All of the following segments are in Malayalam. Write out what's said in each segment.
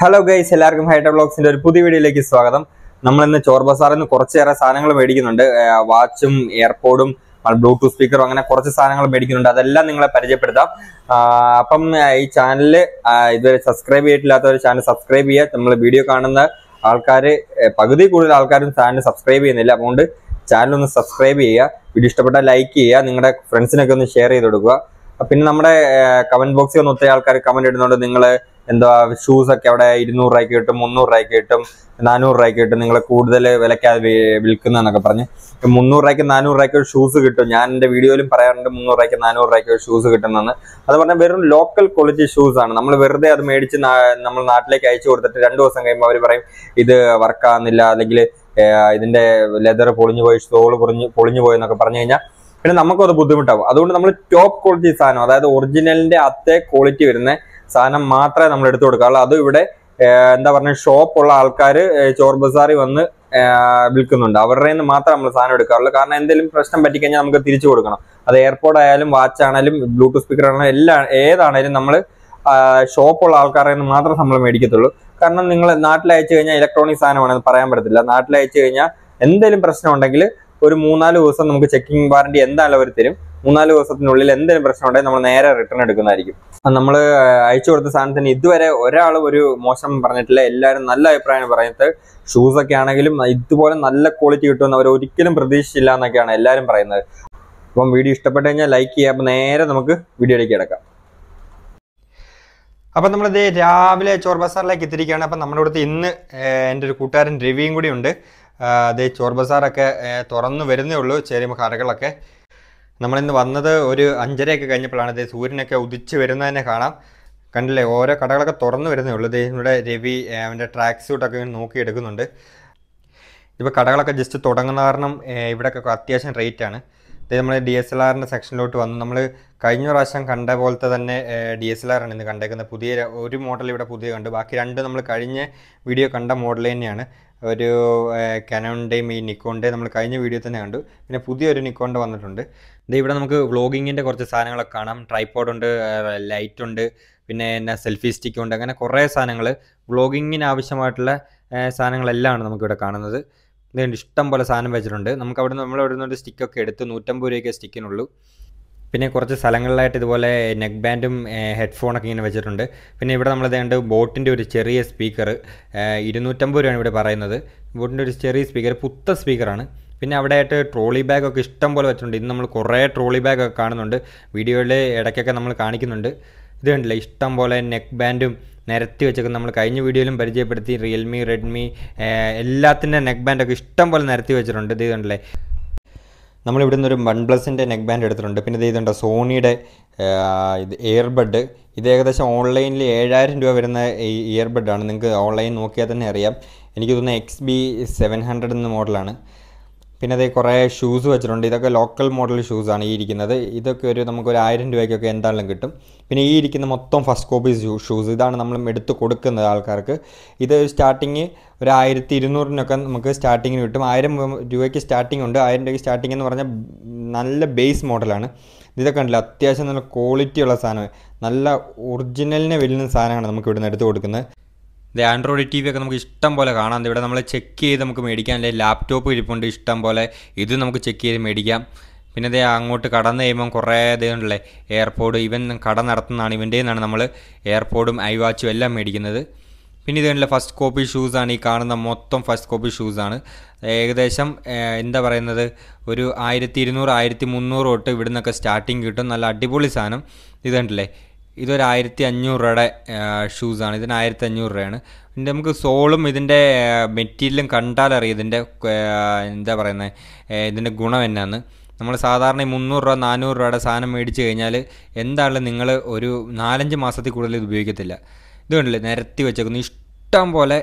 ഹലോ ഗൈസ് എല്ലാവർക്കും ഹൈഡ ബ്ലോഗ്സിന്റെ ഒരു പുതിയ വീഡിയോയിലേക്ക് സ്വാഗതം നമ്മൾ ഇന്ന് ചോർബസാറിൽ നിന്ന് കുറച്ചേറെ സാധനങ്ങൾ മേടിക്കുന്നുണ്ട് വാച്ചും എയർപോഡും ബ്ലൂടൂത്ത് സ്പീക്കറും അങ്ങനെ കുറച്ച് സാധനങ്ങൾ മേടിക്കുന്നുണ്ട് അതെല്ലാം നിങ്ങളെ പരിചയപ്പെടുത്താം അപ്പം ഈ ചാനൽ ഇതുവരെ സബ്സ്ക്രൈബ് ചെയ്തിട്ടില്ലാത്തവർ ചാനൽ സബ്സ്ക്രൈബ് ചെയ്യുക നമ്മൾ വീഡിയോ കാണുന്ന ആൾക്കാര് പകുതി കൂടുതൽ ആൾക്കാരും ചാനൽ സബ്സ്ക്രൈബ് ചെയ്യുന്നില്ല അതുകൊണ്ട് ചാനൽ ഒന്ന് സബ്സ്ക്രൈബ് ചെയ്യുക വീഡിയോ ഇഷ്ടപ്പെട്ടാൽ ലൈക്ക് ചെയ്യുക നിങ്ങളുടെ ഫ്രണ്ട്സിനൊക്കെ ഒന്ന് ഷെയർ ചെയ്ത് കൊടുക്കുക പിന്നെ നമ്മുടെ കമന്റ് ബോക്സിൽ ഒന്ന് ഒത്തിരി ആൾക്കാർ കമന്റ് ഇടുന്നുണ്ട് നിങ്ങൾ എന്താ ഷൂസ് ഒക്കെ അവിടെ ഇരുന്നൂറ് രൂപയ്ക്ക് കിട്ടും മുന്നൂറ് രൂപയ്ക്ക് കിട്ടും നാനൂറ് രൂപയ്ക്ക് കിട്ടും നിങ്ങൾ കൂടുതൽ വിലയ്ക്ക് അത് വിൽക്കുന്നതെന്നൊക്കെ പറഞ്ഞ് മുന്നൂറ് രൂപയ്ക്ക് നാനൂറ് രൂപയ്ക്ക് ഒരു ഷൂസ് കിട്ടും ഞാൻ എൻ്റെ വീഡിയോയിലും പറയാറുണ്ട് മുന്നൂറ് രൂപയ്ക്ക് നാനൂറ് രൂപയ്ക്ക് ഒരു ഷൂസ് കിട്ടുന്നതെന്ന് അത് പറഞ്ഞാൽ വെറും ലോക്കൽ ക്വാളിറ്റി ഷൂസ് ആണ് നമ്മൾ വെറുതെ അത് മേടിച്ച് നമ്മൾ നാട്ടിലേക്ക് അയച്ചു കൊടുത്തിട്ട് രണ്ട് ദിവസം കഴിയുമ്പോൾ അവർ പറയും ഇത് വർക്കാകുന്നില്ല അല്ലെങ്കിൽ ഇതിൻ്റെ ലെതർ പൊളിഞ്ഞു പോയി സോള് പൊളിഞ്ഞു പൊളിഞ്ഞു പോയെന്നൊക്കെ പറഞ്ഞു കഴിഞ്ഞാൽ പിന്നെ അത് ബുദ്ധിമുട്ടാകും അതുകൊണ്ട് നമ്മൾ ടോപ്പ് ക്വാളിറ്റി സാധനം അതായത് ഒറിജിനലിന്റെ അത്തേ ക്വാളിറ്റി വരുന്ന സാധനം മാത്രമേ നമ്മൾ എടുത്തു കൊടുക്കാറുള്ളൂ അതും ഇവിടെ എന്താ പറഞ്ഞ ഉള്ള ആൾക്കാർ ചോർ ബസാറി വന്ന് വിൽക്കുന്നുണ്ട് അവരുടെ നിന്ന് മാത്രമേ നമ്മൾ സാധനം എടുക്കാറുള്ളൂ കാരണം എന്തെങ്കിലും പ്രശ്നം പറ്റിക്കഴിഞ്ഞാൽ നമുക്ക് തിരിച്ചു കൊടുക്കണം അത് എയർപോർട്ട് ആയാലും വാച്ച് ആണെങ്കിലും ബ്ലൂടൂത്ത് സ്പീക്കർ ആണെങ്കിലും എല്ലാ ഏതാണേലും നമ്മൾ ഷോപ്പുള്ള ആൾക്കാരെ നിന്ന് മാത്രമേ നമ്മൾ മേടിക്കത്തുള്ളൂ കാരണം നിങ്ങൾ നാട്ടിൽ അയച്ചു കഴിഞ്ഞാൽ ഇലക്ട്രോണിക് സാധനമാണെന്ന് പറയാൻ പറ്റത്തില്ല നാട്ടിൽ അയച്ചു കഴിഞ്ഞാൽ എന്തെങ്കിലും പ്രശ്നം ഉണ്ടെങ്കിൽ ഒരു മൂന്നാല് ദിവസം നമുക്ക് ചെക്കിംഗ് വാറണ്ടി എന്തായാലും അവർ തരും മൂന്നാല് ദിവസത്തിനുള്ളിൽ എന്തെങ്കിലും പ്രശ്നം ഉണ്ടെങ്കിൽ നമ്മൾ നേരെ റിട്ടേൺ എടുക്കുന്നതായിരിക്കും നമ്മൾ അയച്ചു കൊടുത്ത സാധനത്തിന് ഇതുവരെ ഒരാൾ ഒരു മോശം പറഞ്ഞിട്ടില്ല എല്ലാവരും നല്ല അഭിപ്രായമാണ് പറയുന്നത് ഷൂസൊക്കെ ആണെങ്കിലും ഇതുപോലെ നല്ല ക്വാളിറ്റി കിട്ടുമെന്ന് അവർ ഒരിക്കലും പ്രതീക്ഷിച്ചില്ല എന്നൊക്കെയാണ് എല്ലാവരും പറയുന്നത് അപ്പം വീഡിയോ ഇഷ്ടപ്പെട്ട് കഴിഞ്ഞാൽ ലൈക്ക് ചെയ്യുക അപ്പം നേരെ നമുക്ക് വീഡിയോയിലേക്ക് കിടക്കാം അപ്പം നമ്മളിത് രാവിലെ ചോർ ബസാറിലേക്ക് എത്തിയിരിക്കുകയാണ് അപ്പം നമ്മുടെ അടുത്ത് ഇന്ന് എൻ്റെ ഒരു കൂട്ടുകാരൻ രവിയും കൂടി ഉണ്ട് അതേ ചോർ ബസാറൊക്കെ തുറന്നു വരുന്നേ ഉള്ളൂ ചേരുമ്പ കടകളൊക്കെ നമ്മളിന്ന് വന്നത് ഒരു അഞ്ചരയൊക്കെ കഴിഞ്ഞപ്പോഴാണ് ഇത് സൂര്യനൊക്കെ ഉദിച്ച് വരുന്നതന്നെ കാണാം കണ്ടില്ലേ ഓരോ കടകളൊക്കെ തുറന്നു വരുന്നേ ഉള്ളൂ ഇത് ഇവിടെ രവി അവൻ്റെ ട്രാക്ക് സ്യൂട്ടൊക്കെ നോക്കിയെടുക്കുന്നുണ്ട് ഇപ്പോൾ കടകളൊക്കെ ജസ്റ്റ് തുടങ്ങുന്ന കാരണം ഇവിടെയൊക്കെ അത്യാവശ്യം റേറ്റാണ് ഇത് നമ്മൾ ഡി എസ് എൽ ആറിൻ്റെ സെക്ഷനിലോട്ട് വന്നു നമ്മൾ കഴിഞ്ഞ പ്രാവശ്യം കണ്ട പോലത്തെ തന്നെ ഡി എസ് എൽ ആറാണ് ഇന്ന് കണ്ടേക്കുന്നത് പുതിയ ഒരു മോഡൽ ഇവിടെ പുതിയ കണ്ടു ബാക്കി രണ്ട് നമ്മൾ കഴിഞ്ഞ വീഡിയോ കണ്ട മോഡൽ തന്നെയാണ് ഒരു കനോണിൻ്റെയും ഈ നിക്കോണിൻ്റെയും നമ്മൾ കഴിഞ്ഞ വീഡിയോ തന്നെ കണ്ടു പിന്നെ പുതിയൊരു നിക്കോണിൻ്റെ വന്നിട്ടുണ്ട് ഇത് ഇവിടെ നമുക്ക് വ്ളോഗിങ്ങിൻ്റെ കുറച്ച് സാധനങ്ങളൊക്കെ കാണാം ട്രൈപ്പോഡുണ്ട് ലൈറ്റുണ്ട് പിന്നെ എന്നെ സെൽഫി സ്റ്റിക്ക് ഉണ്ട് അങ്ങനെ കുറേ സാധനങ്ങൾ വ്ളോഗിങ്ങിന് ആവശ്യമായിട്ടുള്ള സാധനങ്ങളെല്ലാമാണ് നമുക്കിവിടെ കാണുന്നത് ഇതുകൊണ്ട് ഇഷ്ടം പോലെ സാധനം വെച്ചിട്ടുണ്ട് നമുക്ക് അവിടെ നമ്മൾ ഇവിടെ നിന്നൊരു സ്റ്റിക്കൊക്കെ എടുത്ത് നൂറ്റമ്പത് രൂപയൊക്കെ സ്റ്റിക്കിനുള്ളൂ പിന്നെ കുറച്ച് സ്ഥലങ്ങളിലായിട്ട് ഇതുപോലെ നെക്ക് ബാൻഡും ഹെഡ്ഫോണൊക്കെ ഇങ്ങനെ വെച്ചിട്ടുണ്ട് പിന്നെ ഇവിടെ നമ്മൾ ഇതേണ്ട് ബോട്ടിൻ്റെ ഒരു ചെറിയ സ്പീക്കർ ഇരുന്നൂറ്റമ്പത് രൂപയാണ് ഇവിടെ പറയുന്നത് ബോട്ടിൻ്റെ ഒരു ചെറിയ സ്പീക്കർ പുത്ത സ്പീക്കറാണ് പിന്നെ ആയിട്ട് ട്രോളി ബാഗൊക്കെ ഇഷ്ടം പോലെ വെച്ചിട്ടുണ്ട് ഇന്ന് നമ്മൾ കുറേ ട്രോളി ബാഗൊക്കെ കാണുന്നുണ്ട് വീഡിയോയിൽ ഇടയ്ക്കൊക്കെ നമ്മൾ കാണിക്കുന്നുണ്ട് ഇത് കണ്ടില്ലേ ഇഷ്ടം പോലെ നെക്ക് ബാൻഡും നിരത്തി വെച്ചൊക്കെ നമ്മൾ കഴിഞ്ഞ വീഡിയോയിലും പരിചയപ്പെടുത്തി റിയൽമി റെഡ്മി എല്ലാത്തിൻ്റെ നെക്ക് ബാൻഡൊക്കെ ഇഷ്ടം പോലെ നിരത്തി വെച്ചിട്ടുണ്ട് ഇത് കണ്ടില്ലേ നമ്മൾ ഇവിടെ നിന്നൊരു വൺ പ്ലസിൻ്റെ നെക്ക് ബാൻഡ് എടുത്തിട്ടുണ്ട് പിന്നെ ഇത് ഇതുണ്ട് സോണിയുടെ ഇത് ഇയർബഡ് ഇത് ഏകദേശം ഓൺലൈനിൽ ഏഴായിരം രൂപ വരുന്ന ഇയർബഡാണ് നിങ്ങൾക്ക് ഓൺലൈൻ നോക്കിയാൽ തന്നെ അറിയാം എനിക്ക് തോന്നുന്നു എക്സ് ബി സെവൻ ഹൺഡ്രഡ് എന്ന മോഡലാണ് പിന്നെ അതേ കുറേ ഷൂസ് വെച്ചിട്ടുണ്ട് ഇതൊക്കെ ലോക്കൽ മോഡൽ ഷൂസാണ് ഈ ഇരിക്കുന്നത് ഇതൊക്കെ ഒരു നമുക്കൊരു ആയിരം രൂപയ്ക്കൊക്കെ എന്തായാലും കിട്ടും പിന്നെ ഈ ഇരിക്കുന്ന മൊത്തം ഫസ്റ്റ് കോപ്പി ഷൂസ് ഇതാണ് നമ്മൾ എടുത്ത് കൊടുക്കുന്നത് ആൾക്കാർക്ക് ഇത് സ്റ്റാർട്ടിങ് ഒരു ആയിരത്തി ഇരുന്നൂറിനൊക്കെ നമുക്ക് സ്റ്റാർട്ടിങ്ങിന് കിട്ടും ആയിരം രൂപയ്ക്ക് സ്റ്റാർട്ടിംഗ് ഉണ്ട് ആയിരം രൂപയ്ക്ക് സ്റ്റാർട്ടിംഗ് എന്ന് പറഞ്ഞാൽ നല്ല ബേസ് മോഡലാണ് ഇതൊക്കെ ഉണ്ടല്ലോ അത്യാവശ്യം നല്ല ക്വാളിറ്റി ഉള്ള സാധനം നല്ല ഒറിജിനലിനെ വെല്ലുന്ന സാധനമാണ് നമുക്ക് ഇവിടുന്ന് എടുത്ത് കൊടുക്കുന്നത് ഇത് ആൻഡ്രോയിഡ് ടി വി ഒക്കെ നമുക്ക് ഇഷ്ടം പോലെ കാണാം ഇവിടെ നമ്മൾ ചെക്ക് ചെയ്ത് നമുക്ക് മേടിക്കാം അല്ലെങ്കിൽ ലാപ്ടോപ്പ് ഇരിപ്പുണ്ട് ഇഷ്ടം പോലെ ഇത് നമുക്ക് ചെക്ക് ചെയ്ത് മേടിക്കാം പിന്നെ ഇതേ അങ്ങോട്ട് കടന്നു കഴിയുമ്പം കുറേ ഇതുണ്ടല്ലേ എയർപോർഡ് ഇവൻ കട നടത്തുന്നതാണ് ഇവൻ്റെ നിന്നാണ് നമ്മൾ എയർപോർഡും ഐ വാച്ചും എല്ലാം മേടിക്കുന്നത് പിന്നെ ഇതുകൊണ്ടുള്ള ഫസ്റ്റ് കോപ്പി ഷൂസാണ് ഈ കാണുന്ന മൊത്തം ഫസ്റ്റ് കോപ്പി ഷൂസാണ് ഏകദേശം എന്താ പറയുന്നത് ഒരു ആയിരത്തി ഇരുന്നൂറ് ആയിരത്തി മുന്നൂറ് തൊട്ട് ഇവിടുന്നൊക്കെ സ്റ്റാർട്ടിങ് കിട്ടും നല്ല അടിപൊളി സാധനം ഇതുണ്ടല്ലേ ഇതൊരു ആയിരത്തി അഞ്ഞൂറ് രൂപയുടെ ഷൂസാണ് ഇതിന് ആയിരത്തി അഞ്ഞൂറ് രൂപയാണ് ഇതിൻ്റെ നമുക്ക് സോളും ഇതിൻ്റെ മെറ്റീരിയലും കണ്ടാലറിയും ഇതിൻ്റെ എന്താ പറയുന്നത് ഇതിൻ്റെ ഗുണം എന്നാന്ന് നമ്മൾ സാധാരണ മുന്നൂറ് രൂപ നാനൂറ് രൂപയുടെ സാധനം മേടിച്ച് കഴിഞ്ഞാൽ എന്തായാലും നിങ്ങൾ ഒരു നാലഞ്ച് മാസത്തിൽ കൂടുതൽ ഇത് ഉപയോഗിക്കത്തില്ല ഇത് കണ്ടില്ലേ നിരത്തി വെച്ചേക്കുന്നു ഇഷ്ടം പോലെ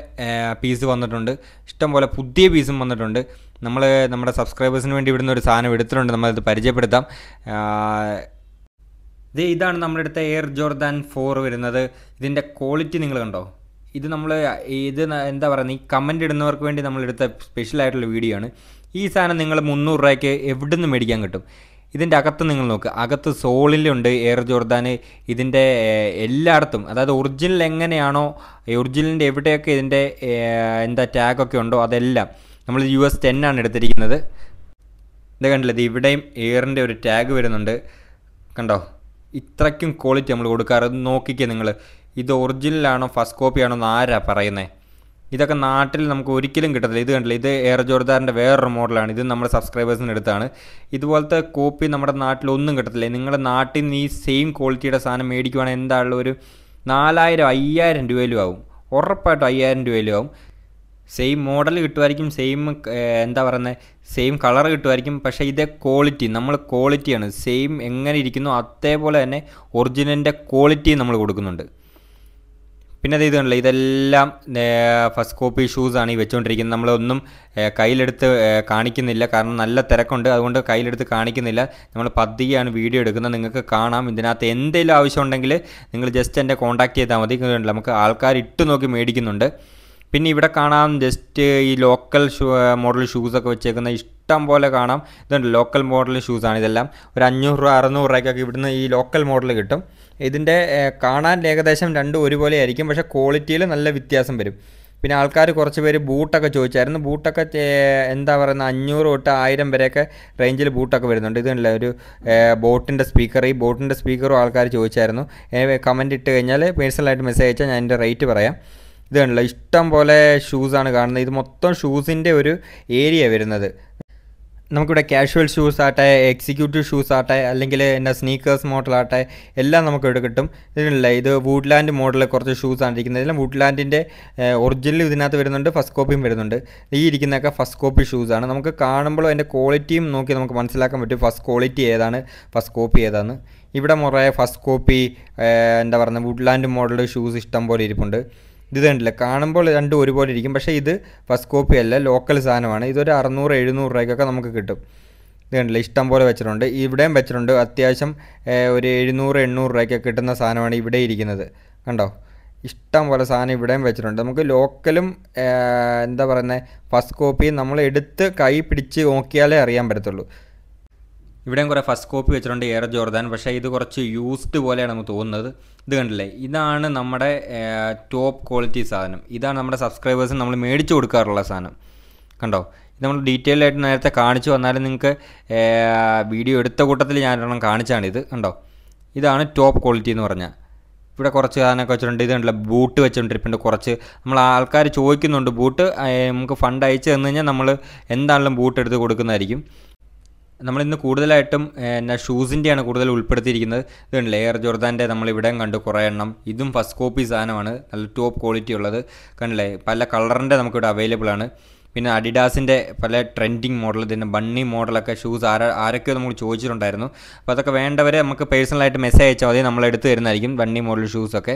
പീസ് വന്നിട്ടുണ്ട് ഇഷ്ടം പോലെ പുതിയ പീസും വന്നിട്ടുണ്ട് നമ്മൾ നമ്മുടെ സബ്സ്ക്രൈബേഴ്സിന് വേണ്ടി ഇവിടുന്ന് ഒരു സാധനം എടുത്തിട്ടുണ്ട് നമ്മളത് പരിചയപ്പെടുത്താം ഇതേ ഇതാണ് നമ്മുടെ അടുത്ത എയർ ജോർദാൻ ഫോർ വരുന്നത് ഇതിൻ്റെ ക്വാളിറ്റി നിങ്ങൾ കണ്ടോ ഇത് നമ്മൾ ഇത് എന്താ പറയുന്നത് ഈ കമൻ്റ് ഇടുന്നവർക്ക് വേണ്ടി നമ്മളെടുത്ത ആയിട്ടുള്ള വീഡിയോ ആണ് ഈ സാധനം നിങ്ങൾ മുന്നൂറ് രൂപയ്ക്ക് എവിടെ നിന്ന് മേടിക്കാൻ കിട്ടും ഇതിൻ്റെ അകത്ത് നിങ്ങൾ നോക്കുക അകത്ത് സോളിലുണ്ട് എയർ ജോർദാൻ ഇതിൻ്റെ എല്ലായിടത്തും അതായത് ഒറിജിനൽ എങ്ങനെയാണോ ഒറിജിനലിൻ്റെ എവിടെയൊക്കെ ഇതിൻ്റെ എന്താ ടാഗൊക്കെ ഉണ്ടോ അതെല്ലാം നമ്മൾ യു എസ് ടെന്നാണ് ആണ് എടുത്തിരിക്കുന്നത് ഇത് കണ്ടില്ല ഇത് ഇവിടെയും എയറിൻ്റെ ഒരു ടാഗ് വരുന്നുണ്ട് കണ്ടോ ഇത്രയ്ക്കും ക്വാളിറ്റി നമ്മൾ കൊടുക്കാറ് നോക്കിക്കേ നിങ്ങൾ ഇത് ഒറിജിനലാണോ ഫസ്റ്റ് കോപ്പിയാണോ എന്ന് ആരാ പറയുന്നത് ഇതൊക്കെ നാട്ടിൽ നമുക്ക് ഒരിക്കലും കിട്ടത്തില്ല ഇത് കണ്ടില്ല ഇത് എയർ ജോർദാറിൻ്റെ വേറൊരു മോഡലാണ് ഇത് നമ്മുടെ സബ്സ്ക്രൈബേഴ്സിന് എടുത്താണ് ഇതുപോലത്തെ കോപ്പി നമ്മുടെ നാട്ടിൽ ഒന്നും കിട്ടത്തില്ല നിങ്ങളുടെ നാട്ടിൽ നിന്ന് ഈ സെയിം ക്വാളിറ്റിയുടെ സാധനം മേടിക്കുവാണെങ്കിൽ എന്താണുള്ള ഒരു നാലായിരം അയ്യായിരം രൂപയിലും ആവും ഉറപ്പായിട്ടും അയ്യായിരം രൂപയിലും ആവും സെയിം മോഡൽ കിട്ടുമായിരിക്കും സെയിം എന്താ പറയുന്നത് സെയിം കളർ കിട്ടുമായിരിക്കും പക്ഷേ ഇതേ ക്വാളിറ്റി നമ്മൾ ക്വാളിറ്റിയാണ് സെയിം എങ്ങനെ ഇരിക്കുന്നു അതേപോലെ തന്നെ ഒറിജിനലിൻ്റെ ക്വാളിറ്റി നമ്മൾ കൊടുക്കുന്നുണ്ട് പിന്നെ അത് ഇതുണ്ടല്ലോ ഇതെല്ലാം ഫസ്റ്റ് കോപ്പി ഷൂസാണ് ഈ വെച്ചുകൊണ്ടിരിക്കുന്നത് നമ്മളൊന്നും കയ്യിലെടുത്ത് കാണിക്കുന്നില്ല കാരണം നല്ല തിരക്കുണ്ട് അതുകൊണ്ട് കയ്യിലെടുത്ത് കാണിക്കുന്നില്ല നമ്മൾ പതിയാണ് വീഡിയോ എടുക്കുന്നത് നിങ്ങൾക്ക് കാണാം ഇതിനകത്ത് എന്തെങ്കിലും ആവശ്യമുണ്ടെങ്കിൽ നിങ്ങൾ ജസ്റ്റ് എൻ്റെ കോൺടാക്ട് ചെയ്താൽ മതി നമുക്ക് ആൾക്കാർ ഇട്ട് നോക്കി മേടിക്കുന്നുണ്ട് പിന്നെ ഇവിടെ കാണാം ജസ്റ്റ് ഈ ലോക്കൽ മോഡൽ ഷൂസൊക്കെ വെച്ചേക്കുന്ന ഇഷ്ടം പോലെ കാണാം ഇതുണ്ട് ലോക്കൽ മോഡൽ ഷൂസാണ് ഇതെല്ലാം ഒരു അഞ്ഞൂറ് രൂപ അറുന്നൂറ് രൂപയ്ക്കൊക്കെ ഇവിടുന്ന് ഈ ലോക്കൽ മോഡൽ കിട്ടും ഇതിൻ്റെ കാണാൻ ഏകദേശം രണ്ടും ഒരുപോലെ ആയിരിക്കും പക്ഷേ ക്വാളിറ്റിയിൽ നല്ല വ്യത്യാസം വരും പിന്നെ ആൾക്കാർ കുറച്ച് പേര് ബൂട്ടൊക്കെ ചോദിച്ചായിരുന്നു ബൂട്ടൊക്കെ എന്താ പറയുന്ന അഞ്ഞൂറ് തൊട്ട് ആയിരം വരെയൊക്കെ റേഞ്ചിൽ ബൂട്ടൊക്കെ വരുന്നുണ്ട് ഇതുണ്ടല്ല ഒരു ബോട്ടിൻ്റെ സ്പീക്കർ ഈ ബോട്ടിൻ്റെ സ്പീക്കറും ആൾക്കാർ ചോദിച്ചായിരുന്നു കമൻറ്റ് ഇട്ട് കഴിഞ്ഞാൽ പേഴ്സണലായിട്ട് മെസ്സേജ് അയച്ചാൽ ഞാൻ എൻ്റെ റേറ്റ് പറയാം ഇതാണല്ലോ ഇഷ്ടം പോലെ ഷൂസാണ് കാണുന്നത് ഇത് മൊത്തം ഷൂസിൻ്റെ ഒരു ഏരിയ വരുന്നത് നമുക്കിവിടെ കാഷ്വൽ ഷൂസ് ആട്ടെ എക്സിക്യൂട്ടീവ് ഷൂസ് ആട്ടെ അല്ലെങ്കിൽ എൻ്റെ സ്നീക്കേഴ്സ് മോഡലാട്ടെ എല്ലാം നമുക്ക് ഇവിടെ കിട്ടും ഇതിനുള്ള ഇത് വുഡ്ലാൻഡ് മോഡൽ കുറച്ച് ഷൂസ് ആണ് ഇരിക്കുന്നത് ഇതിലും വുഡ്ലാൻഡിൻ്റെ ഒറിജിനൽ ഇതിനകത്ത് വരുന്നുണ്ട് ഫസ്റ്റ് കോപ്പിയും വരുന്നുണ്ട് ഈ ഇരിക്കുന്നതൊക്കെ ഫസ്റ്റ് കോപ്പി ഷൂസാണ് നമുക്ക് കാണുമ്പോൾ അതിൻ്റെ ക്വാളിറ്റിയും നോക്കി നമുക്ക് മനസ്സിലാക്കാൻ പറ്റും ഫസ്റ്റ് ക്വാളിറ്റി ഏതാണ് ഫസ്റ്റ് കോപ്പി ഏതാണ് ഇവിടെ മുറേ ഫസ്റ്റ് കോപ്പി എന്താ പറയുക വുഡ്ലാൻഡ് മോഡൽ ഷൂസ് ഇഷ്ടം പോലെ ഇരിപ്പുണ്ട് ഇത് തന്നെ കാണുമ്പോൾ രണ്ടും ഒരുപോലെ ഇരിക്കും പക്ഷേ ഇത് ഫസ്റ്റ് കോപ്പി അല്ല ലോക്കൽ സാധനമാണ് ഇതൊരു അറുന്നൂറ് എഴുന്നൂറ് രൂപയ്ക്കൊക്കെ നമുക്ക് കിട്ടും ഇത് കണ്ടില്ല ഇഷ്ടം പോലെ വെച്ചിട്ടുണ്ട് ഇവിടെയും വെച്ചിട്ടുണ്ട് അത്യാവശ്യം ഒരു എഴുന്നൂറ് എണ്ണൂറ് രൂപയ്ക്കൊക്കെ കിട്ടുന്ന സാധനമാണ് ഇവിടെ ഇരിക്കുന്നത് കണ്ടോ ഇഷ്ടം പോലെ സാധനം ഇവിടെയും വെച്ചിട്ടുണ്ട് നമുക്ക് ലോക്കലും എന്താ പറയുന്നത് ഫസ്റ്റ് കോപ്പിയും നമ്മൾ എടുത്ത് കൈ പിടിച്ച് നോക്കിയാലേ അറിയാൻ പറ്റത്തുള്ളൂ ഇവിടെയും കുറേ ഫസ്റ്റ് കോപ്പി വെച്ചിട്ടുണ്ട് എയർ ജോർദാൻ പക്ഷേ ഇത് കുറച്ച് യൂസ്ഡ് പോലെയാണ് നമുക്ക് തോന്നുന്നത് ഇത് കണ്ടില്ലേ ഇതാണ് നമ്മുടെ ടോപ്പ് ക്വാളിറ്റി സാധനം ഇതാണ് നമ്മുടെ സബ്സ്ക്രൈബേഴ്സിന് നമ്മൾ മേടിച്ചു കൊടുക്കാറുള്ള സാധനം കണ്ടോ ഇത് നമ്മൾ ഡീറ്റെയിൽ ആയിട്ട് നേരത്തെ കാണിച്ചു വന്നാലും നിങ്ങൾക്ക് വീഡിയോ എടുത്ത കൂട്ടത്തിൽ ഞാനൊരെണ്ണം കാണിച്ചാണ് ഇത് കണ്ടോ ഇതാണ് ടോപ്പ് ക്വാളിറ്റി എന്ന് പറഞ്ഞാൽ ഇവിടെ കുറച്ച് സാധനമൊക്കെ വെച്ചിട്ടുണ്ട് ഇതുണ്ടല്ല ബൂട്ട് വെച്ചുകൊണ്ടിരിപ്പുണ്ട് കുറച്ച് നമ്മൾ ആൾക്കാർ ചോദിക്കുന്നുണ്ട് ബൂട്ട് നമുക്ക് ഫണ്ട് അയച്ചു തന്നു കഴിഞ്ഞാൽ നമ്മൾ എന്താണെങ്കിലും ബൂട്ട് എടുത്ത് കൊടുക്കുന്നതായിരിക്കും നമ്മൾ ഇന്ന് കൂടുതലായിട്ടും എന്നാ ഷൂസിൻ്റെയാണ് കൂടുതൽ ഉൾപ്പെടുത്തിയിരിക്കുന്നത് ഇതുണ്ട് ലെയർ ജോർദാൻ്റെ നമ്മൾ ഇവിടെയും കണ്ടു കുറേ എണ്ണം ഇതും ഫസ്റ്റ് കോപ്പി സാധനമാണ് നല്ല ടോപ്പ് ക്വാളിറ്റി ഉള്ളത് കണ്ടില്ലേ പല കളറിൻ്റെ നമുക്കിവിടെ അവൈലബിൾ ആണ് പിന്നെ അഡിഡാസിൻ്റെ പല ട്രെൻഡിങ് മോഡൽ ഇതിൻ്റെ ബണ്ണി മോഡലൊക്കെ ഷൂസ് ആരാ ആരൊക്കെയോ നമ്മൾ ചോദിച്ചിട്ടുണ്ടായിരുന്നു അപ്പോൾ അതൊക്കെ വേണ്ടവരെ നമുക്ക് പേഴ്സണലായിട്ട് മെസ്സേജ് അയച്ചാൽ മതി നമ്മൾ എടുത്തു തരുന്നതായിരിക്കും ബണ്ണി മോഡൽ ഷൂസൊക്കെ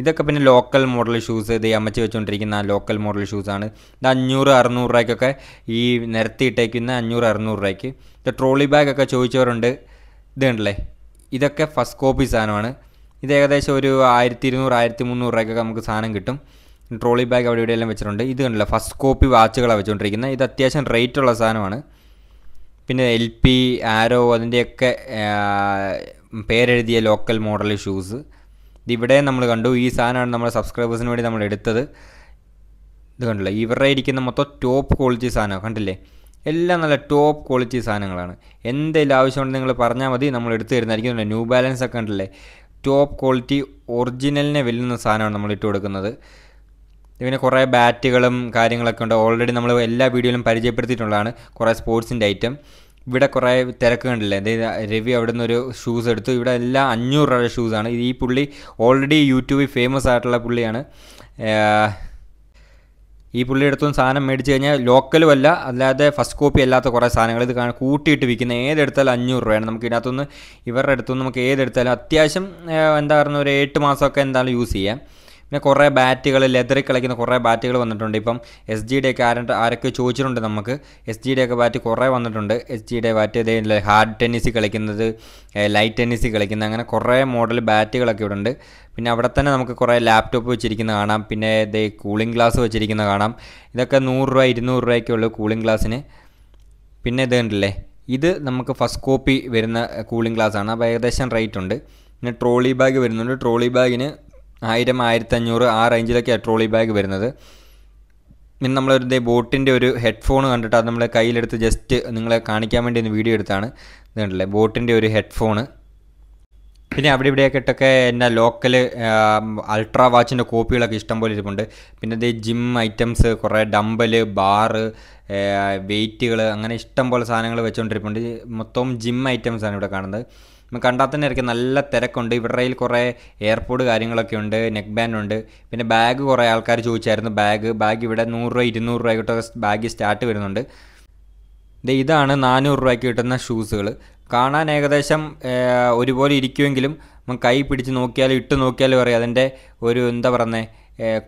ഇതൊക്കെ പിന്നെ ലോക്കൽ മോഡൽ ഷൂസ് ഇത് അമ്മച്ചി വെച്ചുകൊണ്ടിരിക്കുന്ന ലോക്കൽ മോഡൽ ഷൂസാണ് ഇത് അഞ്ഞൂറ് അറുന്നൂറ് രൂപയ്ക്കൊക്കെ ഈ നിരത്തിയിട്ടേക്കുന്ന അഞ്ഞൂറ് അറുന്നൂറ് രൂപയ്ക്ക് ഇത് ട്രോളി ബാഗൊക്കെ ചോദിച്ചവരുണ്ട് ഇതുണ്ടല്ലേ ഇതൊക്കെ ഫസ്റ്റ് കോപ്പി സാധനമാണ് ഇത് ഏകദേശം ഒരു ആയിരത്തി ഇരുന്നൂറ് ആയിരത്തി മുന്നൂറ് രൂപയ്ക്കൊക്കെ നമുക്ക് സാധനം കിട്ടും ട്രോളി ബാഗ് അവിടെ ഇവിടെയെല്ലാം വെച്ചിട്ടുണ്ട് ഇത് കണ്ടില്ല ഫസ്റ്റ് കോപ്പി വാച്ചുകളാണ് വെച്ചുകൊണ്ടിരിക്കുന്നത് ഇത് അത്യാവശ്യം റേറ്റ് ഉള്ള സാധനമാണ് പിന്നെ എൽ പി ആരോ അതിൻ്റെയൊക്കെ പേരെഴുതിയ ലോക്കൽ മോഡൽ ഷൂസ് ഇവിടെ നമ്മൾ കണ്ടു ഈ സാധനമാണ് നമ്മുടെ സബ്സ്ക്രൈബേഴ്സിന് വേണ്ടി നമ്മൾ എടുത്തത് ഇത് കണ്ടില്ല ഇവരുടെ ഇരിക്കുന്ന മൊത്തം ടോപ്പ് ക്വാളിറ്റി സാധനം കണ്ടില്ലേ എല്ലാം നല്ല ടോപ്പ് ക്വാളിറ്റി സാധനങ്ങളാണ് എന്തെങ്കിലും ആവശ്യമുണ്ടെങ്കിൽ നിങ്ങൾ പറഞ്ഞാൽ മതി നമ്മൾ എടുത്തു തരുന്നതായിരിക്കും ന്യൂ ബാലൻസ് ഒക്കെ ഉണ്ടല്ലേ ടോപ്പ് ക്വാളിറ്റി ഒറിജിനലിനെ വെല്ലുന്ന സാധനമാണ് നമ്മൾ ഇട്ട് കൊടുക്കുന്നത് പിന്നെ കുറേ ബാറ്റുകളും കാര്യങ്ങളൊക്കെ ഉണ്ട് ഓൾറെഡി നമ്മൾ എല്ലാ വീഡിയോയിലും പരിചയപ്പെടുത്തിയിട്ടുള്ളതാണ് കുറേ സ്പോർട്സിൻ്റെ ഐറ്റം ഇവിടെ കുറേ തിരക്ക് കണ്ടില്ലേ അതായത് രവി അവിടെ നിന്ന് ഒരു ഷൂസ് എടുത്തു ഇവിടെ എല്ലാം അഞ്ഞൂറ് രൂപയുടെ ഷൂസാണ് ഈ പുള്ളി ഓൾറെഡി യൂട്യൂബിൽ ഫേമസ് ആയിട്ടുള്ള പുള്ളിയാണ് ഈ പുള്ളി പുള്ളിയെടുത്തൊന്നും സാധനം മേടിച്ച് കഴിഞ്ഞാൽ ലോക്കലും അല്ല അല്ലാതെ ഫസ്റ്റ് കോപ്പി അല്ലാത്ത കുറേ സാധനങ്ങൾ ഇത് കൂട്ടിയിട്ട് വിൽക്കുന്ന ഏതെടുത്താലും അഞ്ഞൂറ് രൂപയാണ് നമുക്ക് ഇതിനകത്തുനിന്ന് ഇവരുടെ അടുത്തുനിന്ന് നമുക്ക് ഏതെടുത്താലും അത്യാവശ്യം എന്താ പറയുക ഒരു എട്ട് മാസമൊക്കെ എന്തായാലും യൂസ് ചെയ്യാം പിന്നെ കുറേ ബാറ്റുകൾ ലെതറി കളിക്കുന്ന കുറേ ബാറ്റുകൾ വന്നിട്ടുണ്ട് ഇപ്പം എസ് ജിയുടെ ഒക്കെ ആരൊക്കെ ചോദിച്ചിട്ടുണ്ട് നമുക്ക് എസ് ജിയുടെ ഒക്കെ ബാറ്റ് കുറേ വന്നിട്ടുണ്ട് എസ് ജിയുടെ ബാറ്റ് ഇതേ ഹാർഡ് ടെന്നീസ് കളിക്കുന്നത് ലൈറ്റ് ടെന്നീസ് കളിക്കുന്നത് അങ്ങനെ കുറേ മോഡൽ ബാറ്റുകളൊക്കെ ഇവിടെ ഉണ്ട് പിന്നെ അവിടെ തന്നെ നമുക്ക് കുറേ ലാപ്ടോപ്പ് വെച്ചിരിക്കുന്ന കാണാം പിന്നെ ഇതേ കൂളിംഗ് ഗ്ലാസ് വെച്ചിരിക്കുന്ന കാണാം ഇതൊക്കെ നൂറ് രൂപ ഇരുന്നൂറ് രൂപയൊക്കെ ഉള്ളൂ കൂളിംഗ് ഗ്ലാസ്സിന് പിന്നെ ഇത് കണ്ടില്ലേ ഇത് നമുക്ക് ഫസ്റ്റ് കോപ്പി വരുന്ന കൂളിംഗ് ഗ്ലാസ് ആണ് അപ്പോൾ ഏകദേശം റേറ്റ് ഉണ്ട് പിന്നെ ട്രോളി ബാഗ് വരുന്നുണ്ട് ട്രോളി ബാഗിന് ആയിരം ആയിരത്തഞ്ഞൂറ് ആ റേഞ്ചിലൊക്കെയാണ് ട്രോളി ബാഗ് വരുന്നത് പിന്നെ നമ്മളൊരു ഇതേ ബോട്ടിൻ്റെ ഒരു ഹെഡ്ഫോൺ കണ്ടിട്ട് അത് നമ്മളെ കയ്യിലെടുത്ത് ജസ്റ്റ് നിങ്ങളെ കാണിക്കാൻ വേണ്ടി ഒന്ന് വീഡിയോ എടുത്താണ് ഇതുണ്ടല്ലേ ബോട്ടിൻ്റെ ഒരു ഹെഡ്ഫോണ് പിന്നെ അവിടെ ഇവിടെയൊക്കെ ഇട്ടൊക്കെ എൻ്റെ ലോക്കൽ അൾട്രാ വാച്ചിൻ്റെ കോപ്പികളൊക്കെ ഇഷ്ടംപോലെ ഇരിപ്പുണ്ട് പിന്നെ ഇതേ ജിം ഐറ്റംസ് കുറേ ഡമ്പല് ബാറ് വെയിറ്റുകൾ അങ്ങനെ ഇഷ്ടംപോലെ സാധനങ്ങൾ വെച്ചുകൊണ്ടിരിപ്പുണ്ട് മൊത്തം ജിം ഐറ്റംസാണ് ഇവിടെ കാണുന്നത് കണ്ടാൽ തന്നെ ആയിരിക്കും നല്ല തിരക്കുണ്ട് കയ്യിൽ കുറേ എയർപോർട്ട് കാര്യങ്ങളൊക്കെ ഉണ്ട് നെക്ക് ബാൻഡ് ഉണ്ട് പിന്നെ ബാഗ് കുറേ ആൾക്കാർ ചോദിച്ചായിരുന്നു ബാഗ് ബാഗ് ഇവിടെ നൂറ് രൂപ ഇരുന്നൂറ് രൂപ കിട്ടുന്ന ബാഗ് സ്റ്റാർട്ട് വരുന്നുണ്ട് ഇതാണ് നാനൂറ് രൂപയ്ക്ക് കിട്ടുന്ന ഷൂസുകൾ കാണാൻ ഏകദേശം ഒരുപോലെ ഇരിക്കുമെങ്കിലും നമുക്ക് കൈ പിടിച്ച് നോക്കിയാലും ഇട്ട് നോക്കിയാലും അറിയാം അതിൻ്റെ ഒരു എന്താ പറയുന്നത്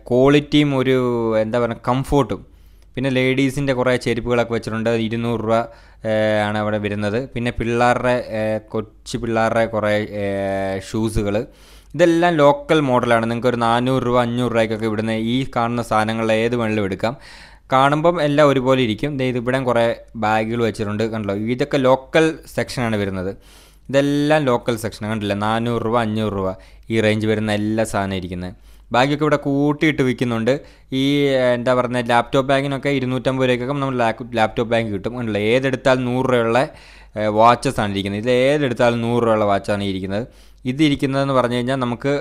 ക്വാളിറ്റിയും ഒരു എന്താ പറയുക കംഫോർട്ടും പിന്നെ ലേഡീസിൻ്റെ കുറേ ചെരുപ്പുകളൊക്കെ വെച്ചിട്ടുണ്ട് ഇരുന്നൂറ് രൂപ ആണ് അവിടെ വരുന്നത് പിന്നെ പിള്ളേരുടെ കൊച്ചു പിള്ളേരുടെ കുറേ ഷൂസുകൾ ഇതെല്ലാം ലോക്കൽ മോഡലാണ് നിങ്ങൾക്ക് ഒരു നാനൂറ് രൂപ അഞ്ഞൂറ് രൂപയ്ക്കൊക്കെ ഇവിടുന്ന് ഈ കാണുന്ന സാധനങ്ങൾ ഏത് വേണമെങ്കിലും എടുക്കാം കാണുമ്പം എല്ലാം ഒരുപോലെ ഇരിക്കും ഇത് ഇവിടെ കുറേ ബാഗുകൾ വെച്ചിട്ടുണ്ട് കണ്ടല്ലോ ഇതൊക്കെ ലോക്കൽ സെക്ഷനാണ് വരുന്നത് ഇതെല്ലാം ലോക്കൽ സെക്ഷൻ കണ്ടില്ല നാനൂറ് രൂപ അഞ്ഞൂറ് രൂപ ഈ റേഞ്ച് വരുന്ന എല്ലാ സാധനം ഇരിക്കുന്നത് ബാഗൊക്കെ ഇവിടെ കൂട്ടിയിട്ട് വിൽക്കുന്നുണ്ട് ഈ എന്താ പറയുന്നത് ലാപ്ടോപ്പ് ബാഗിനൊക്കെ ഇരുന്നൂറ്റമ്പത് രൂപയ്ക്കൊക്കെ നമ്മൾ ലാപ്ടോപ്പ് ബാഗ് കിട്ടും ഉണ്ടല്ലോ ഏതെടുത്താൽ നൂറ് രൂപയുള്ള വാച്ചസ് ആണ് ഇരിക്കുന്നത് ഇത് ഏതെടുത്താലും നൂറ് രൂപയുള്ള വാച്ചാണ് ഇരിക്കുന്നത് ഇതിരിക്കുന്നതെന്ന് പറഞ്ഞു കഴിഞ്ഞാൽ നമുക്ക്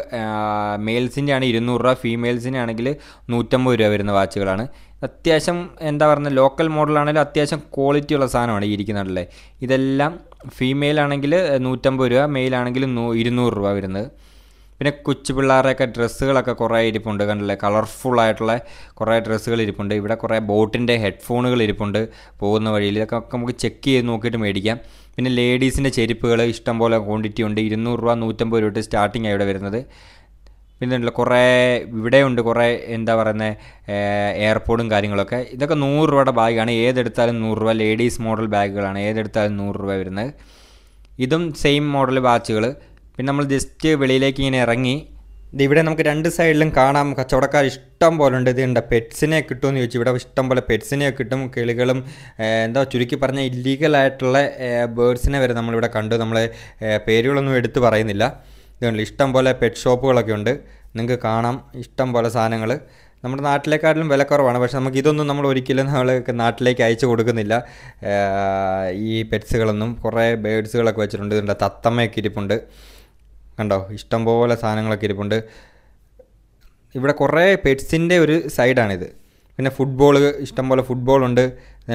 മെയിൽസിൻ്റെ ആണ് ഇരുന്നൂറ് രൂപ ഫീമെയിൽസിൻ്റെ ആണെങ്കിൽ നൂറ്റമ്പത് രൂപ വരുന്ന വാച്ചുകളാണ് അത്യാവശ്യം എന്താ പറയുക ലോക്കൽ മോഡലാണെങ്കിലും അത്യാവശ്യം ക്വാളിറ്റി ഉള്ള സാധനമാണ് ഈ ഇരിക്കുന്നതല്ലേ ഇതെല്ലാം ഫീമെയിൽ ആണെങ്കിൽ നൂറ്റമ്പത് രൂപ മെയിൽ ആണെങ്കിൽ നൂ ഇരുന്നൂറ് രൂപ വരുന്നത് പിന്നെ കൊച്ചു പിള്ളേരുടെയൊക്കെ ഡ്രസ്സുകളൊക്കെ കുറേ ഇരിപ്പുണ്ട് കണ്ടില്ലേ കളർഫുൾ ആയിട്ടുള്ള കുറേ ഡ്രസ്സുകൾ ഇരിപ്പുണ്ട് ഇവിടെ കുറേ ബോട്ടിൻ്റെ ഹെഡ്ഫോണുകൾ ഇരിപ്പുണ്ട് പോകുന്ന വഴിയിൽ ഇതൊക്കെ നമുക്ക് ചെക്ക് ചെയ്ത് നോക്കിയിട്ട് മേടിക്കാം പിന്നെ ലേഡീസിൻ്റെ ചെരുപ്പുകൾ ഇഷ്ടംപോലെ ക്വാണ്ടിറ്റി ഉണ്ട് ഇരുന്നൂറ് രൂപ നൂറ്റമ്പത് രൂപ സ്റ്റാർട്ടിങ് ആയി ഇവിടെ വരുന്നത് പിന്നെ കുറേ ഇവിടെയുണ്ട് കുറേ എന്താ പറയുന്നത് എയർപോർട്ടും കാര്യങ്ങളൊക്കെ ഇതൊക്കെ നൂറ് രൂപയുടെ ബാഗാണ് ഏതെടുത്താലും നൂറ് രൂപ ലേഡീസ് മോഡൽ ബാഗുകളാണ് ഏതെടുത്താലും നൂറ് രൂപ വരുന്നത് ഇതും സെയിം മോഡൽ വാച്ചുകൾ പിന്നെ നമ്മൾ ജസ്റ്റ് വെളിയിലേക്ക് ഇങ്ങനെ ഇറങ്ങി ഇവിടെ നമുക്ക് രണ്ട് സൈഡിലും കാണാം കച്ചവടക്കാർ ഇഷ്ടം പോലെ ഉണ്ട് ഇത് ഉണ്ട് പെറ്റ്സിനെ കിട്ടുമെന്ന് ചോദിച്ചു ഇവിടെ ഇഷ്ടം പോലെ പെറ്റ്സിനെ കിട്ടും കിളികളും എന്താ ചുരുക്കി പറഞ്ഞാൽ ഇല്ലീഗലായിട്ടുള്ള ബേഡ്സിനെ വരെ നമ്മളിവിടെ കണ്ടു നമ്മൾ പേരുകളൊന്നും എടുത്തു പറയുന്നില്ല ഇതുണ്ട് ഇഷ്ടം പോലെ പെറ്റ് ഷോപ്പുകളൊക്കെ ഉണ്ട് നിങ്ങൾക്ക് കാണാം ഇഷ്ടം പോലെ സാധനങ്ങൾ നമ്മുടെ നാട്ടിലേക്കാട്ടിലും വില കുറവാണ് നമുക്ക് ഇതൊന്നും നമ്മൾ ഒരിക്കലും നമ്മൾ നാട്ടിലേക്ക് അയച്ചു കൊടുക്കുന്നില്ല ഈ പെറ്റ്സുകളൊന്നും കുറേ ബേഡ്സുകളൊക്കെ വെച്ചിട്ടുണ്ട് ഇതുണ്ട് തത്തമ്മയൊക്കെ ഇരിപ്പുണ്ട് കണ്ടോ ഇഷ്ടംപോലെ സാധനങ്ങളൊക്കെ ഇരിപ്പുണ്ട് ഇവിടെ കുറേ പെറ്റ്സിൻ്റെ ഒരു സൈഡാണിത് പിന്നെ ഫുട്ബോൾ ഇഷ്ടംപോലെ ഫുട്ബോളുണ്ട്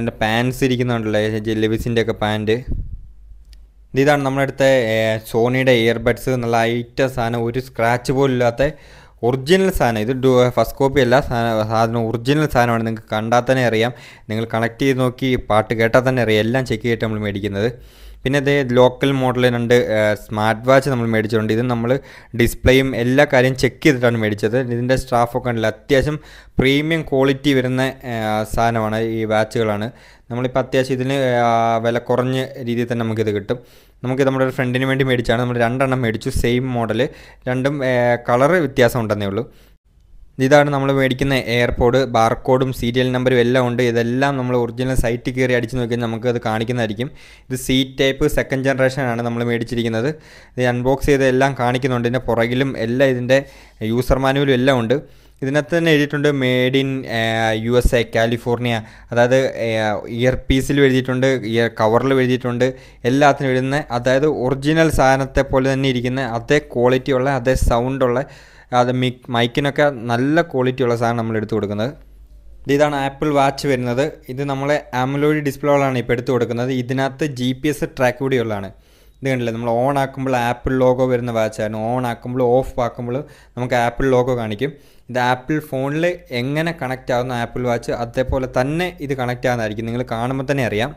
എൻ്റെ പാൻസ് ഇരിക്കുന്നുണ്ടല്ലേ ജെല്ലിബിസിൻ്റെ ഒക്കെ പാൻറ്റ് ഇതാണ് നമ്മുടെ അടുത്ത സോണിയുടെ ഇയർബഡ്സ് നല്ല ഐറ്റ സാധനം ഒരു സ്ക്രാച്ച് പോലും ഇല്ലാത്ത ഒറിജിനൽ സാധനം ഇത് ഫസ്റ്റ് കോപ്പി അല്ല സാധനം ഒറിജിനൽ സാധനമാണ് നിങ്ങൾക്ക് കണ്ടാൽ തന്നെ അറിയാം നിങ്ങൾ കണക്ട് ചെയ്ത് നോക്കി പാട്ട് കേട്ടാൽ തന്നെ അറിയാം എല്ലാം ചെക്ക് ചെയ്തിട്ട് നമ്മൾ മേടിക്കുന്നത് പിന്നെ അതേ ലോക്കൽ മോഡൽ രണ്ട് സ്മാർട്ട് വാച്ച് നമ്മൾ മേടിച്ചിട്ടുണ്ട് ഇത് നമ്മൾ ഡിസ്പ്ലേയും എല്ലാ കാര്യം ചെക്ക് ചെയ്തിട്ടാണ് മേടിച്ചത് ഇതിൻ്റെ സ്റ്റാഫൊക്കെ ഉണ്ടല്ലോ അത്യാവശ്യം പ്രീമിയം ക്വാളിറ്റി വരുന്ന സാധനമാണ് ഈ വാച്ചുകളാണ് നമ്മളിപ്പോൾ അത്യാവശ്യം ഇതിന് വില കുറഞ്ഞ രീതിയിൽ തന്നെ നമുക്കിത് കിട്ടും നമുക്ക് നമ്മുടെ ഒരു ഫ്രണ്ടിന് വേണ്ടി മേടിച്ചാണ് നമ്മൾ രണ്ടെണ്ണം മേടിച്ചു സെയിം മോഡൽ രണ്ടും കളറ് വ്യത്യാസം ഉണ്ടെന്നേ ഉള്ളൂ ഇതാണ് നമ്മൾ മേടിക്കുന്ന എയർപോഡ് ബാർകോഡും സീരിയൽ നമ്പറും എല്ലാം ഉണ്ട് ഇതെല്ലാം നമ്മൾ ഒറിജിനൽ സൈറ്റിൽ കയറി അടിച്ച് നോക്കിയാൽ നമുക്ക് അത് കാണിക്കുന്നതായിരിക്കും ഇത് സി ടൈപ്പ് സെക്കൻഡ് ജനറേഷനാണ് നമ്മൾ മേടിച്ചിരിക്കുന്നത് ഇത് അൺബോക്സ് ചെയ്ത് എല്ലാം കാണിക്കുന്നുണ്ട് ഇതിൻ്റെ പുറകിലും എല്ലാം ഇതിൻ്റെ യൂസർ മാനുവലും എല്ലാം ഉണ്ട് ഇതിനകത്ത് തന്നെ എഴുതിയിട്ടുണ്ട് made in U S A California അതായത് ഇയർ പീസിൽ എഴുതിയിട്ടുണ്ട് ഇയർ കവറിൽ എഴുതിയിട്ടുണ്ട് എല്ലാത്തിനും എഴുതുന്ന അതായത് ഒറിജിനൽ സാധനത്തെ പോലെ തന്നെ ഇരിക്കുന്ന അതേ ക്വാളിറ്റി ഉള്ള അതേ സൗണ്ടുള്ള അത് മിക് മൈക്കിനൊക്കെ നല്ല ക്വാളിറ്റിയുള്ള സാധനം നമ്മൾ എടുത്തു കൊടുക്കുന്നത് ഇതാണ് ആപ്പിൾ വാച്ച് വരുന്നത് ഇത് നമ്മളെ ഡിസ്പ്ലേ ഡിസ്പ്ലേകളാണ് ഇപ്പോൾ എടുത്തു കൊടുക്കുന്നത് ഇതിനകത്ത് ജി പി എസ് ട്രാക്ക് കൂടി ഉള്ളതാണ് ഇത് കണ്ടില്ലേ നമ്മൾ ഓൺ ആക്കുമ്പോൾ ആപ്പിൾ ലോഗോ വരുന്ന വാച്ചായിരുന്നു ഓൺ ആക്കുമ്പോൾ ഓഫ് ആക്കുമ്പോൾ നമുക്ക് ആപ്പിൾ ലോഗോ കാണിക്കും ഇത് ആപ്പിൾ ഫോണിൽ എങ്ങനെ കണക്റ്റ് ആവുന്ന ആപ്പിൾ വാച്ച് അതേപോലെ തന്നെ ഇത് കണക്റ്റ് ആകുന്നതായിരിക്കും നിങ്ങൾ കാണുമ്പോൾ തന്നെ അറിയാം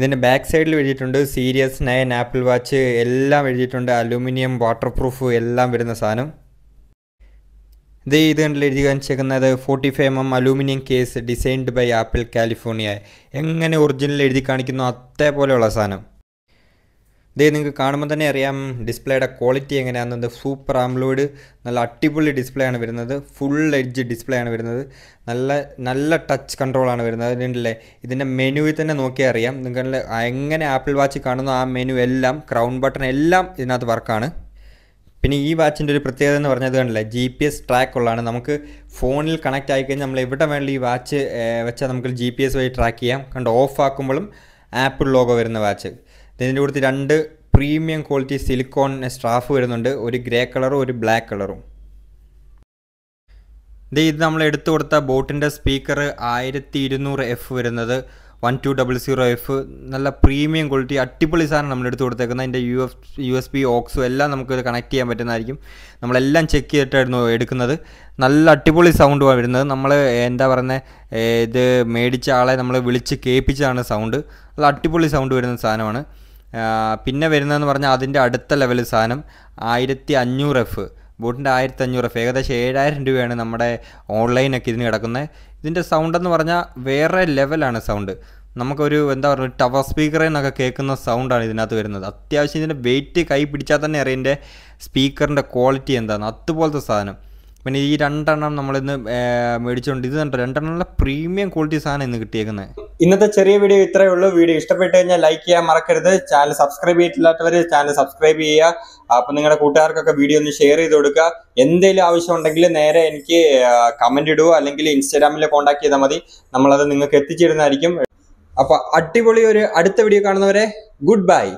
ഇതിൻ്റെ ബാക്ക് സൈഡിൽ എഴുതിയിട്ടുണ്ട് സീരിയസ് നയൻ ആപ്പിൾ വാച്ച് എല്ലാം എഴുതിയിട്ടുണ്ട് അലൂമിനിയം വാട്ടർ പ്രൂഫ് എല്ലാം വരുന്ന സാധനം ദേ ഇത് കണ്ടിൽ എഴുതി കാണിച്ചേക്കുന്നത് forty five M M aluminium case designed by Apple California എങ്ങനെ ഒറിജിനൽ എഴുതി കാണിക്കുന്നു അതേപോലെയുള്ള സാധനം ദേ നിങ്ങൾക്ക് കാണുമ്പോൾ തന്നെ അറിയാം ഡിസ്പ്ലേയുടെ ക്വാളിറ്റി എങ്ങനെയാണെന്നത് സൂപ്പർ ആംലോയിഡ് നല്ല അടിപൊളി ഡിസ്പ്ലേ ആണ് വരുന്നത് ഫുൾ എഡ്ജ് ഡിസ്പ്ലേ ആണ് വരുന്നത് നല്ല നല്ല ടച്ച് കൺട്രോളാണ് വരുന്നത് അതിൻ്റെ ഇതിൻ്റെ മെനുവിൽ തന്നെ നോക്കിയാൽ അറിയാം നിങ്ങൾ എങ്ങനെ ആപ്പിൾ വാച്ച് കാണുന്നു ആ മെനു എല്ലാം ക്രൗൺ ബട്ടൺ എല്ലാം ഇതിനകത്ത് വർക്കാണ് പിന്നെ ഈ വാച്ചിൻ്റെ ഒരു പ്രത്യേകത എന്ന് പറഞ്ഞത് കണ്ടില്ല ജി പി എസ് ട്രാക്ക് ഉള്ളതാണ് നമുക്ക് ഫോണിൽ കണക്റ്റ് ആയിക്കഴിഞ്ഞാൽ നമ്മൾ എവിടെ വേണമെങ്കിലും ഈ വാച്ച് വെച്ചാൽ നമുക്ക് ജി പി എസ് വഴി ട്രാക്ക് ചെയ്യാം കണ്ട് ഓഫ് ആക്കുമ്പോഴും ആപ്പിൾ ലോഗോ വരുന്ന വാച്ച് ഇതിൻ്റെ കൂടുതൽ രണ്ട് പ്രീമിയം ക്വാളിറ്റി സിലിക്കോൺ സ്ട്രാഫ് വരുന്നുണ്ട് ഒരു ഗ്രേ കളറും ഒരു ബ്ലാക്ക് കളറും ഇത് നമ്മൾ എടുത്തു കൊടുത്ത ബോട്ടിൻ്റെ സ്പീക്കർ ആയിരത്തി ഇരുന്നൂറ് എഫ് വരുന്നത് one two double zero F നല്ല പ്രീമിയം ക്വാളിറ്റി അടിപൊളി സാധനം നമ്മൾ എടുത്ത് കൊടുത്തേക്കുന്നത് അതിൻ്റെ U F U S B ഓക്സും എല്ലാം നമുക്ക് കണക്ട് ചെയ്യാൻ പറ്റുന്നതായിരിക്കും നമ്മളെല്ലാം ചെക്ക് ചെയ്തിട്ടായിരുന്നു എടുക്കുന്നത് നല്ല അടിപൊളി സൗണ്ടുമാണ് വരുന്നത് നമ്മൾ എന്താ പറയുന്നത് ഇത് മേടിച്ച ആളെ നമ്മൾ വിളിച്ച് കേൾപ്പിച്ചതാണ് സൗണ്ട് നല്ല അടിപൊളി സൗണ്ട് വരുന്ന സാധനമാണ് പിന്നെ വരുന്നതെന്ന് പറഞ്ഞാൽ അതിൻ്റെ അടുത്ത ലെവൽ സാധനം ആയിരത്തി അഞ്ഞൂറ് എഫ് ബോട്ടിൻ്റെ ആയിരത്തി അഞ്ഞൂറ് ഏകദേശം ഏഴായിരം രൂപയാണ് നമ്മുടെ ഓൺലൈനൊക്കെ ഇതിന് കിടക്കുന്നത് ഇതിൻ്റെ സൗണ്ട് എന്ന് പറഞ്ഞാൽ വേറെ ലെവലാണ് സൗണ്ട് നമുക്കൊരു എന്താ പറയുക ടവർ സ്പീക്കറിൽ നിന്നൊക്കെ കേൾക്കുന്ന സൗണ്ടാണ് ഇതിനകത്ത് വരുന്നത് അത്യാവശ്യം ഇതിൻ്റെ വെയിറ്റ് കൈ പിടിച്ചാൽ തന്നെ അറിയാം സ്പീക്കറിൻ്റെ ക്വാളിറ്റി എന്താണ് അതുപോലത്തെ സാധനം പിന്നെ ഈ രണ്ടെണ്ണം നമ്മളിന്ന് മേടിച്ചുകൊണ്ട് ഇത് കണ്ടോ രണ്ടെണ്ണം നല്ല പ്രീമിയം ക്വാളിറ്റി സാധനം ഇന്ന് കിട്ടിയേക്കുന്നത് ഇന്നത്തെ ചെറിയ വീഡിയോ ഇത്രയേ ഉള്ളൂ വീഡിയോ ഇഷ്ടപ്പെട്ട് കഴിഞ്ഞാൽ ലൈക്ക് ചെയ്യാൻ മറക്കരുത് ചാനൽ സബ്സ്ക്രൈബ് ചെയ്തിട്ടില്ലാത്തവർ ചാനൽ സബ്സ്ക്രൈബ് ചെയ്യുക അപ്പം നിങ്ങളുടെ കൂട്ടുകാർക്കൊക്കെ വീഡിയോ ഒന്ന് ഷെയർ ചെയ്ത് കൊടുക്കുക എന്തെങ്കിലും ആവശ്യം ഉണ്ടെങ്കിൽ നേരെ എനിക്ക് കമന്റ് ഇടുക അല്ലെങ്കിൽ ഇൻസ്റ്റാഗ്രാമിൽ കോൺടാക്ട് ചെയ്താൽ മതി നമ്മളത് നിങ്ങൾക്ക് എത്തിച്ചിരുന്നതായിരിക്കും അപ്പം അടിപൊളി ഒരു അടുത്ത വീഡിയോ കാണുന്നവരെ ഗുഡ് ബൈ